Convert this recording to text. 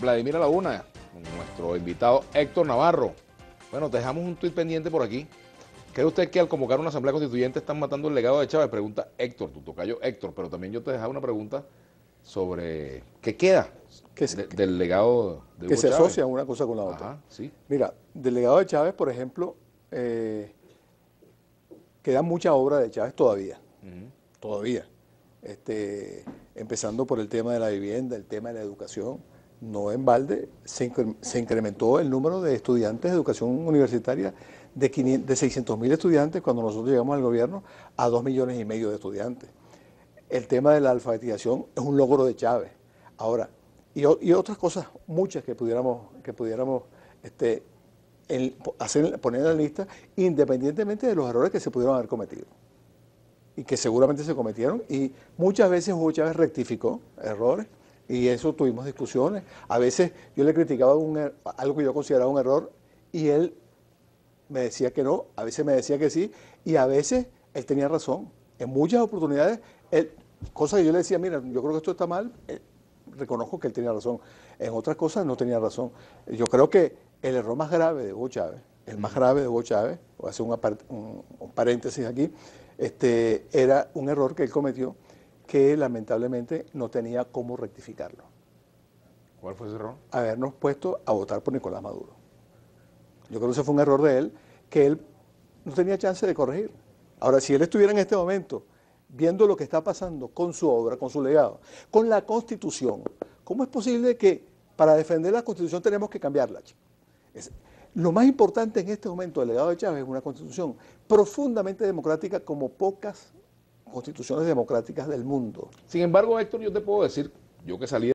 Vladimir Laguna, nuestro invitado Héctor Navarro. Bueno, te dejamos un tuit pendiente por aquí. ¿Cree usted que al convocar una asamblea constituyente están matando el legado de Chávez? Pregunta Héctor, tu tocayo Héctor, pero también yo te dejaba una pregunta sobre qué queda qué del legado de Que se asocia una cosa con la otra. sí. Mira, del legado de Chávez, por ejemplo, eh, Quedan muchas obras de Chávez todavía. Todavía. Este, empezando por el tema de la vivienda, el tema de la educación. No en balde, se, incrementó el número de estudiantes de educación universitaria de, 600.000 600 estudiantes cuando nosotros llegamos al gobierno a 2 millones y medio de estudiantes. El tema de la alfabetización es un logro de Chávez. Ahora, y, otras cosas, muchas que pudiéramos, que pudiéramos este, hacer, poner en la lista, independientemente de los errores que se pudieron haber cometido y que seguramente se cometieron y muchas veces Hugo Chávez rectificó errores y eso tuvimos discusiones. A veces yo le criticaba er, algo que yo consideraba un error y él me decía que no, a veces me decía que sí y a veces él tenía razón. En muchas oportunidades, él, cosas que yo le decía, mira, yo creo que esto está mal, eh, reconozco que él tenía razón. En otras cosas no tenía razón. Yo creo que el error más grave de Hugo Chávez, el más grave de Hugo Chávez, voy a hacer un paréntesis aquí, este, era un error que él cometió que lamentablemente no tenía cómo rectificarlo. ¿Cuál fue ese error? Habernos puesto a votar por Nicolás Maduro. Yo creo que ese fue un error de él que él no tenía chance de corregir. Ahora, si él estuviera en este momento viendo lo que está pasando con su obra, con su legado, con la Constitución, ¿cómo es posible que para defender la Constitución tenemos que cambiarla? Es, lo más importante en este momento del legado de Chávez es una constitución profundamente democrática como pocas constituciones democráticas del mundo. Sin embargo, Héctor, yo te puedo decir, yo que salí